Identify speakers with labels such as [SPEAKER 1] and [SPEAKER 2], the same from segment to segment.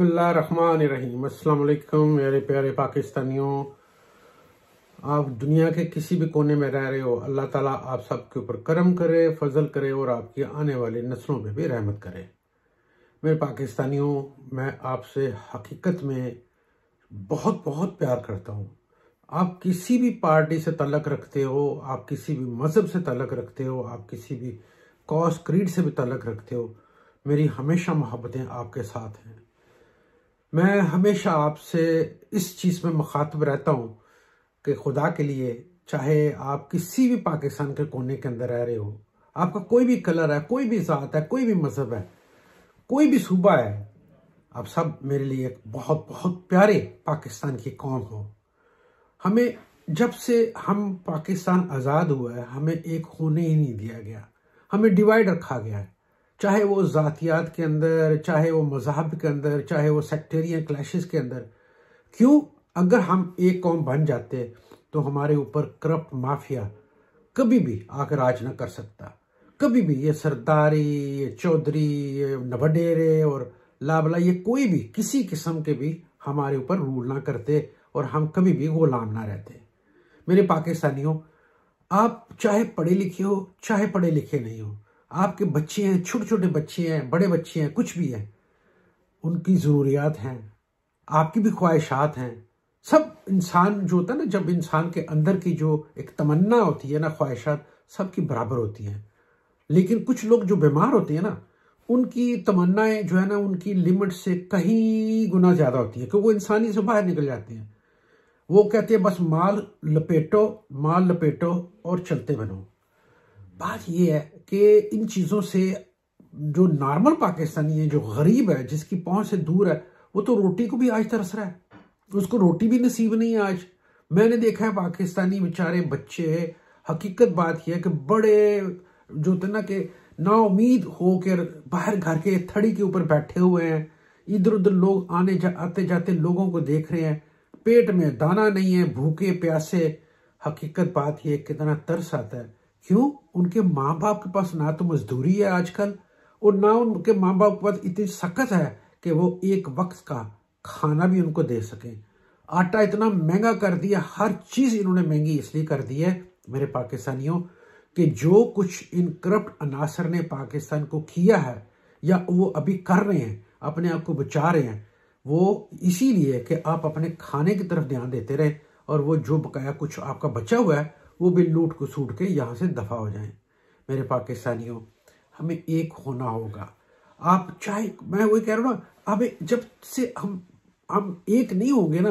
[SPEAKER 1] बसमीम अल्लाम मेरे प्यारे पाकिस्तानियों आप दुनिया के किसी भी कोने में रह रहे हो अल्लाह ताला आप सबके ऊपर करम करे फजल करे और आपकी आने वाली नस्लों पे भी रहमत करे मेरे पाकिस्तानियों मैं आपसे हकीकत में बहुत बहुत प्यार करता हूँ आप किसी भी पार्टी से तलक रखते हो आप किसी भी मज़हब से तलक रखते हो आप किसी भी कॉस क्रीड से भी तलक रखते हो मेरी हमेशा मोहब्बतें आपके साथ हैं मैं हमेशा आपसे इस चीज़ में मुखातब रहता हूँ कि खुदा के लिए चाहे आप किसी भी पाकिस्तान के कोने के अंदर रह रहे हो आपका कोई भी कलर है कोई भी ज़ात है कोई भी मज़हब है कोई भी सूबा है आप सब मेरे लिए एक बहुत बहुत प्यारे पाकिस्तान की कौम हो हमें जब से हम पाकिस्तान आज़ाद हुआ है हमें एक होने ही नहीं दिया गया हमें डिवाइड रखा गया है चाहे वो ज़ातियात के अंदर चाहे वो मज़हब के अंदर चाहे वो सेक्टेरियन क्लैशेस के अंदर क्यों अगर हम एक कौम बन जाते तो हमारे ऊपर करप्ट माफिया कभी भी आकर राज ना कर सकता कभी भी ये सरदारी ये चौधरी ये नवडेरे और लाबला ये कोई भी किसी किस्म के भी हमारे ऊपर रूल ना करते और हम कभी भी गुलाम ना रहते मेरे पाकिस्तानियों आप चाहे पढ़े लिखे हो चाहे पढ़े लिखे नहीं हो आपके बच्चे हैं छोटे छोटे बच्चे हैं बड़े बच्चे हैं कुछ भी हैं उनकी ज़रूरियात हैं आपकी भी ख्वाहिशात हैं सब इंसान जो होता है ना जब इंसान के अंदर की जो एक तमन्ना होती है ना ख्वाहिशात सबकी बराबर होती हैं लेकिन कुछ लोग जो बीमार होते हैं ना उनकी तमन्नाएं जो है ना उनकी लिमिट से कहीं गुना ज़्यादा होती है क्योंकि वो इंसानी से बाहर निकल जाते हैं वो कहते हैं बस माल लपेटो माल लपेटो और चलते बनो बात यह है कि इन चीज़ों से जो नॉर्मल पाकिस्तानी है जो गरीब है जिसकी पहुंच से दूर है वो तो रोटी को भी आज तरस रहा है उसको रोटी भी नसीब नहीं है आज मैंने देखा है पाकिस्तानी बेचारे बच्चे हकीकत बात यह है कि बड़े जो थे ना कि नाउमीद होकर बाहर घर के थड़ी के ऊपर बैठे हुए हैं इधर उधर लोग आने जा, आते जाते लोगों को देख रहे हैं पेट में दाना नहीं है भूखे प्यासे हकीकत बात यह कितना तरस आता है क्यों उनके माँ बाप के पास ना तो मजदूरी है आजकल और ना उनके माँ बाप के पास इतनी सख्त है कि वो एक वक्त का खाना भी उनको दे सकें आटा इतना महंगा कर दिया हर चीज़ इन्होंने महंगी इसलिए कर दी है मेरे पाकिस्तानियों कि जो कुछ इन करप्ट अनासर ने पाकिस्तान को किया है या वो अभी कर रहे हैं अपने आप को बचा रहे हैं वो इसीलिए कि आप अपने खाने की तरफ ध्यान देते रहें और वो जो बकाया कुछ आपका बचा हुआ है वो भी लूट को सूट के यहाँ से दफा हो जाएं मेरे पाकिस्तानियों हमें एक होना होगा आप चाहे मैं वही कह रहा हूँ ना अब जब से हम हम एक नहीं होंगे ना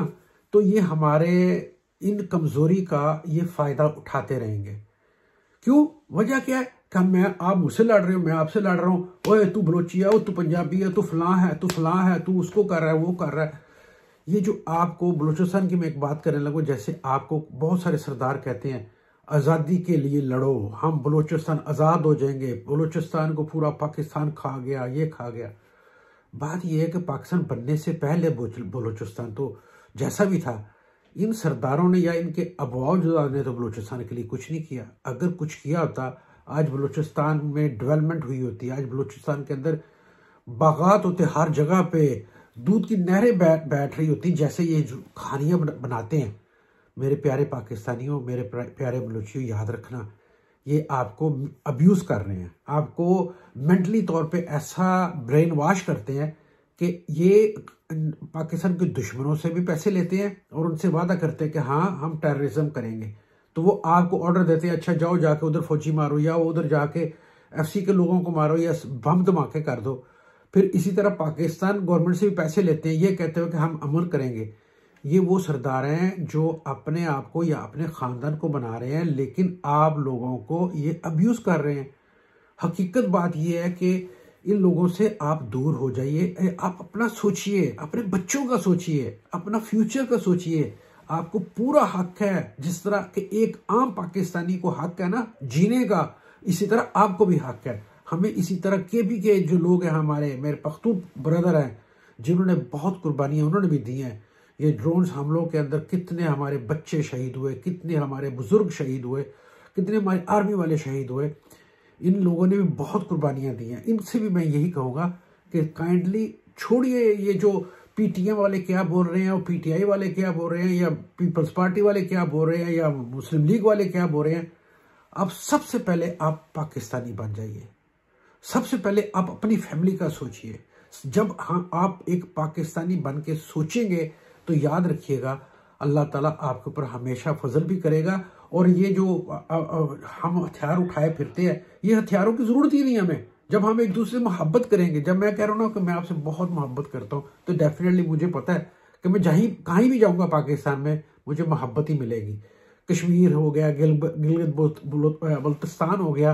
[SPEAKER 1] तो ये हमारे इन कमज़ोरी का ये फ़ायदा उठाते रहेंगे क्यों वजह क्या है कि मैं आप मुझसे लड़ रहे हो मैं आपसे लड़ रहा हूँ ओए तू बलोची है तू पंजाबी है तू फलां है तू फलां है तू उसको कर रहा है वो कर रहा है ये जो आपको बलूचिस्तान की मैं एक बात करने लगूँ जैसे आपको बहुत सारे सरदार कहते हैं आज़ादी के लिए लड़ो हम बलूचिस्तान आज़ाद हो जाएंगे बलूचिस्तान को पूरा पाकिस्तान खा गया ये खा गया बात यह है कि पाकिस्तान बनने से पहले बलूचिस्तान तो जैसा भी था इन सरदारों ने या इनके जुदा ने तो बलूचिस्तान के लिए कुछ नहीं किया अगर कुछ किया होता आज बलूचिस्तान में डेवलपमेंट हुई होती आज बलूचिस्तान के अंदर बागात होते हर जगह पे दूध की नहरें बैठ रही होती जैसे ये कहानियाँ बनाते हैं मेरे प्यारे पाकिस्तानियों मेरे प्यारे बलूचियों याद रखना ये आपको अब्यूज़ कर रहे हैं आपको मेंटली तौर पे ऐसा ब्रेन वॉश करते हैं कि ये पाकिस्तान के दुश्मनों से भी पैसे लेते हैं और उनसे वादा करते हैं कि हाँ हम टेररिज्म करेंगे तो वो आपको ऑर्डर देते हैं अच्छा जाओ जाके उधर फौजी मारो या उधर जाके एफसी के लोगों को मारो या बम धमाके कर दो फिर इसी तरह पाकिस्तान गवर्नमेंट से भी पैसे लेते हैं ये कहते हो कि हम अमल करेंगे ये वो सरदार हैं जो अपने आप को या अपने ख़ानदान को बना रहे हैं लेकिन आप लोगों को ये अब्यूज़ कर रहे हैं हकीकत बात यह है कि इन लोगों से आप दूर हो जाइए आप अपना सोचिए अपने बच्चों का सोचिए अपना फ्यूचर का सोचिए आपको पूरा हक है जिस तरह के एक आम पाकिस्तानी को हक है ना जीने का इसी तरह आपको भी हक है हमें इसी तरह के भी के जो लोग हैं हमारे मेरे पख्तू ब्रदर हैं जिन्होंने बहुत कुर्बानियाँ उन्होंने भी दी हैं ये ड्रोन हमलों के अंदर कितने हमारे बच्चे शहीद हुए कितने हमारे बुज़ुर्ग शहीद हुए कितने हमारे आर्मी वाले शहीद हुए इन लोगों ने भी बहुत कुर्बानियाँ दी हैं इनसे भी मैं यही कहूँगा कि काइंडली छोड़िए ये जो पीटीएम वाले क्या बोल रहे हैं और पीटीआई वाले क्या बोल रहे हैं या पीपल्स पार्टी वाले क्या बोल रहे हैं या मुस्लिम लीग वाले क्या बोल रहे हैं आप सबसे पहले आप पाकिस्तानी बन जाइए सबसे पहले आप अपनी फैमिली का सोचिए जब हाँ आप एक पाकिस्तानी बन के सोचेंगे तो याद रखिएगा अल्लाह ताला आपके ऊपर हमेशा फजल भी करेगा और ये जो आ, आ, हम हथियार उठाए फिरते हैं ये हथियारों की ज़रूरत ही नहीं हमें जब हम एक दूसरे से मोहब्बत करेंगे जब मैं कह रहा हूँ ना कि मैं आपसे बहुत मोहब्बत करता हूँ तो डेफिनेटली मुझे पता है कि मैं जहीं कहीं भी जाऊँगा पाकिस्तान में मुझे मोहब्बत ही मिलेगी कश्मीर हो गया गिल गिलगित बल्तिस्तान हो गया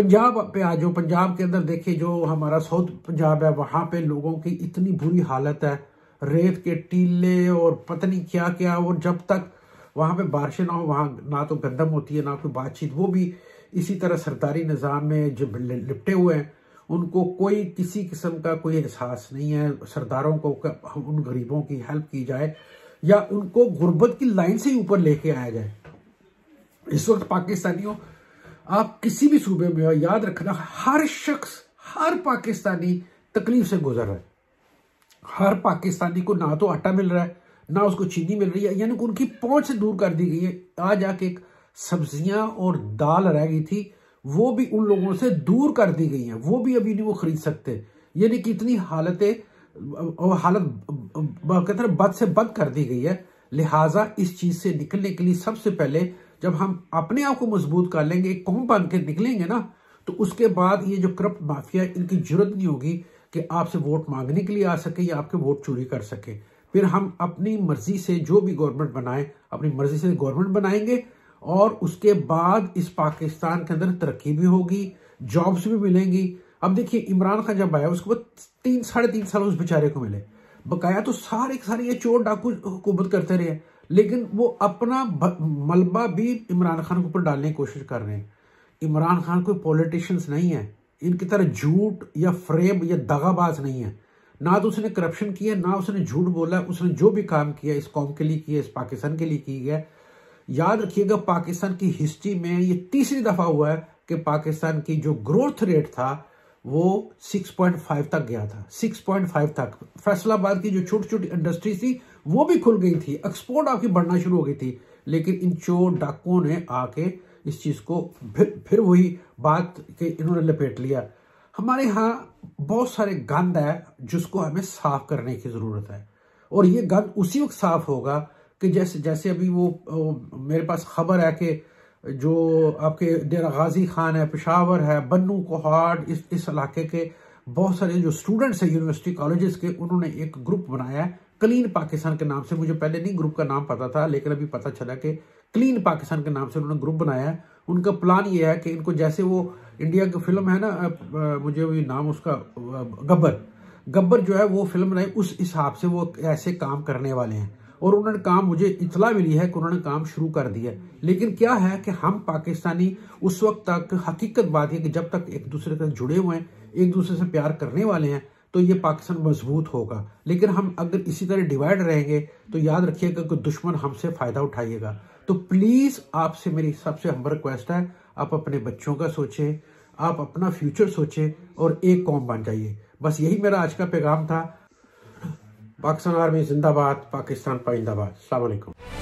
[SPEAKER 1] पंजाब पे आ जाओ पंजाब के अंदर देखिए जो हमारा साउथ पंजाब है वहाँ पे लोगों की इतनी बुरी हालत है रेत के टीले और पता नहीं क्या क्या और जब तक वहाँ पे बारिशें ना हो वहाँ ना तो गंदम होती है ना कोई बातचीत वो भी इसी तरह सरदारी निज़ाम में जो लिपटे हुए हैं उनको कोई किसी किस्म का कोई एहसास नहीं है सरदारों को उन गरीबों की हेल्प की जाए या उनको गुर्बत की लाइन से ही ऊपर लेके आया जाए इस वक्त पाकिस्तानियों आप किसी भी सूबे में हो याद रखना हर शख्स हर पाकिस्तानी तकलीफ से गुजर रहा है हर पाकिस्तानी को ना तो आटा मिल रहा है ना उसको चीनी मिल रही है यानी कि उनकी पहुंच से दूर कर दी गई है आ जाके एक सब्जियां और दाल रह गई थी वो भी उन लोगों से दूर कर दी गई हैं वो भी अभी नहीं वो खरीद सकते यानी कि इतनी हालतें हालत कहते हैं बद से बद कर दी गई है लिहाजा इस चीज़ से निकलने के लिए सबसे पहले जब हम अपने आप को मजबूत कर लेंगे एक कौम बन के निकलेंगे ना तो उसके बाद ये जो करप्ट माफिया इनकी जरूरत नहीं होगी कि आपसे वोट मांगने के लिए आ सके या आपके वोट चोरी कर सके फिर हम अपनी मर्जी से जो भी गवर्नमेंट बनाए अपनी मर्जी से गवर्नमेंट बनाएंगे और उसके बाद इस पाकिस्तान के अंदर तरक्की भी होगी जॉब्स भी मिलेंगी अब देखिए इमरान खान जब आया उसके बाद तीन साढ़े तीन साल उस बेचारे को मिले बकाया तो सारे सारे ये चोर डाकू हुकूमत करते रहे लेकिन वो अपना मलबा भी इमरान खान के ऊपर डालने की कोशिश कर रहे हैं इमरान खान कोई पॉलिटिशियंस नहीं है इनकी तरह झूठ या फ्रेम या दगाबाज नहीं है ना तो उसने करप्शन किया ना उसने झूठ बोला उसने जो भी काम किया इस कौम के लिए किया इस पाकिस्तान के लिए किया याद रखिएगा पाकिस्तान की हिस्ट्री में ये तीसरी दफ़ा हुआ है कि पाकिस्तान की जो ग्रोथ रेट था वो 6.5 तक गया था 6.5 तक फैसलाबाद की जो छोटी छोटी इंडस्ट्री थी वो भी खुल गई थी एक्सपोर्ट आपकी बढ़ना शुरू हो गई थी लेकिन इन चोर डाकुओं ने आके इस चीज़ को फिर फिर वही बात के इन्होंने लपेट लिया हमारे यहाँ बहुत सारे गंद है जिसको हमें साफ करने की ज़रूरत है और ये गंद उसी वक्त साफ होगा कि जैसे जैसे अभी वो, वो मेरे पास खबर है कि जो आपके डेरा गाजी खान है पेशावर है बन्नू कोहाट इस इस इलाके के बहुत सारे जो स्टूडेंट्स हैं यूनिवर्सिटी कॉलेजेस के उन्होंने एक ग्रुप बनाया है क्लीन पाकिस्तान के नाम से मुझे पहले नहीं ग्रुप का नाम पता था लेकिन अभी पता चला कि क्लीन पाकिस्तान के नाम से उन्होंने ग्रुप बनाया है उनका प्लान ये है कि इनको जैसे वो इंडिया की फिल्म है ना मुझे भी नाम उसका गब्बर गब्बर जो है वो फिल्म बनाई उस हिसाब से वो ऐसे काम करने वाले हैं और उन्होंने काम मुझे इतला मिली है कि उन्होंने काम शुरू कर दिया लेकिन क्या है कि हम पाकिस्तानी उस वक्त तक हकीकत बात है कि जब तक एक दूसरे से जुड़े हुए हैं एक दूसरे से प्यार करने वाले हैं तो ये पाकिस्तान मजबूत होगा लेकिन हम अगर इसी तरह डिवाइड रहेंगे तो याद रखिएगा कि दुश्मन हमसे फ़ायदा उठाइएगा तो प्लीज़ आपसे मेरी सबसे हम रिक्वेस्ट है आप अपने बच्चों का सोचें आप अपना फ्यूचर सोचें और एक कौम बन जाइए बस यही मेरा आज का पैगाम था पाकिस्तान आर्मी जिंदाबाद पाकिस्तान पाइंदाबाद अलैक्म